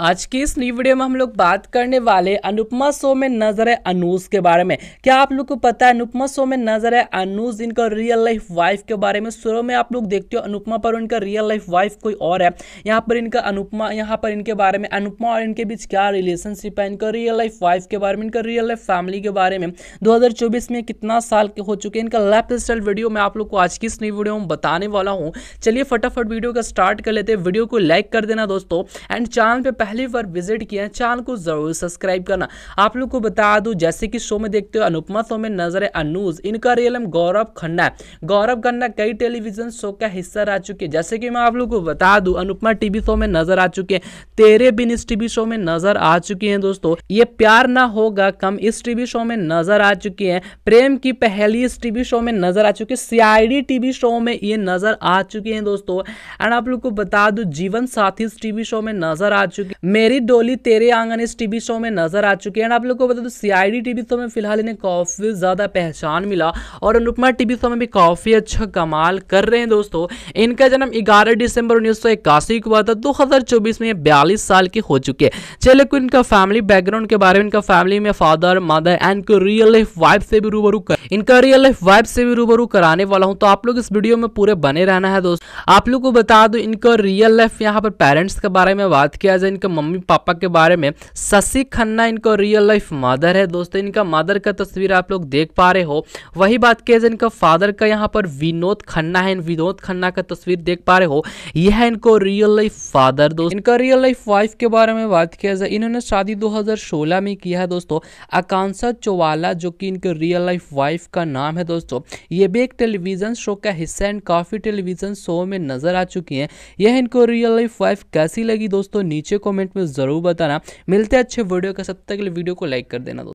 आज की इस न्यू वीडियो में हम लोग बात करने वाले अनुपमा शो में नजर है अनुज के बारे में क्या आप लोग को पता है अनुपमा शो में नजर है अनुज इनका रियल लाइफ वाइफ के बारे में शुरू में आप लोग देखते हो अनुपमा पर उनका रियल लाइफ वाइफ कोई और है यहाँ पर इनका अनुपमा यहाँ पर इनके बारे में अनुपमा और इनके बीच क्या रिलेशनशिप है इनका रियल लाइफ वाइफ के बारे में इनका रियल लाइफ फैमिली के बारे में दो में कितना साल के हो चुके हैं इनका लाइफ स्टाइल वीडियो मैं आप लोग को आज की इस न्यू वीडियो में बताने वाला हूँ चलिए फटाफट वीडियो का स्टार्ट कर लेते हैं वीडियो को लाइक कर देना दोस्तों एंड चैनल पर पहली बार विजिट किया है चैनल को जरूर सब्सक्राइब करना आप लोग को बता दूं जैसे कि शो में देखते हो अनुपमा शो में नजर है अनुज इनका रियल नाम गौरव खन्ना गौरव खन्ना कई टेलीविजन शो का हिस्सा रह चुके हैं जैसे कि मैं आप लोग को बता दूं अनुपमा टीवी शो में नजर आ चुके हैं तेरे बिन इस टीवी शो में नजर आ चुके हैं दोस्तों ये प्यार ना होगा कम इस टीवी शो में नजर आ चुके हैं प्रेम की पहली इस टीवी शो में नजर आ चुकी है सीआईडी टीवी शो में ये नजर आ चुके हैं दोस्तों एंड आप लोग को बता दू जीवन साथी इस टीवी शो में नजर आ चुकी मेरी डोली तेरे आंगन इस टीवी शो में नजर आ चुकी है एंड आप लोग को बता दूँ सीआईडी टीवी शो में फिलहाल इन्हें काफ़ी ज़्यादा पहचान मिला और अनुपमा टीवी शो में भी काफ़ी अच्छा कमाल कर रहे हैं दोस्तों इनका जन्म ग्यारह दिसंबर उन्नीस को हुआ था 2024 में बयालीस साल की हो चुके हैं चले को इनका फैमिली बैकग्राउंड के बारे में इनका फैमिली में father mother and real life wife से भी रूबरू कर इनका रियल लाइफ वाइफ से भी रूबरू कराने वाला हूँ तो आप लोग इस वीडियो में पूरे बने रहना है दोस्तों आप लोग को बता दो इनका रियल लाइफ यहाँ पर पेरेंट्स के बारे में बात किया जाए इनका मम्मी पापा के बारे में शशि खन्ना इनको रियल लाइफ मदर है दोस्तों इनका मदर का तस्वीर आप लोग देख पा रहे हो वही बात किया इनका फादर का यहाँ पर विनोद खन्ना है विनोद खन्ना का तस्वीर देख पा रहे हो यह है इनको रियल लाइफ फादर दोस्तों इनका रियल लाइफ वाइफ के बारे में बात किया जाए इन्होंने शादी दो में किया है दोस्तों आकांक्षा चौवाला जो कि इनके रियल लाइफ वाइफ का नाम है दोस्तों ये भी एक टेलीविजन शो का हिस्सा एंड काफ़ी टेलीविजन शो में नजर आ चुकी हैं यह इनको रियल लाइफ वाइफ कैसी लगी दोस्तों नीचे कमेंट कमेंट में ज़रूर बताना मिलते हैं अच्छे वीडियो के सब तक वीडियो को लाइक कर देना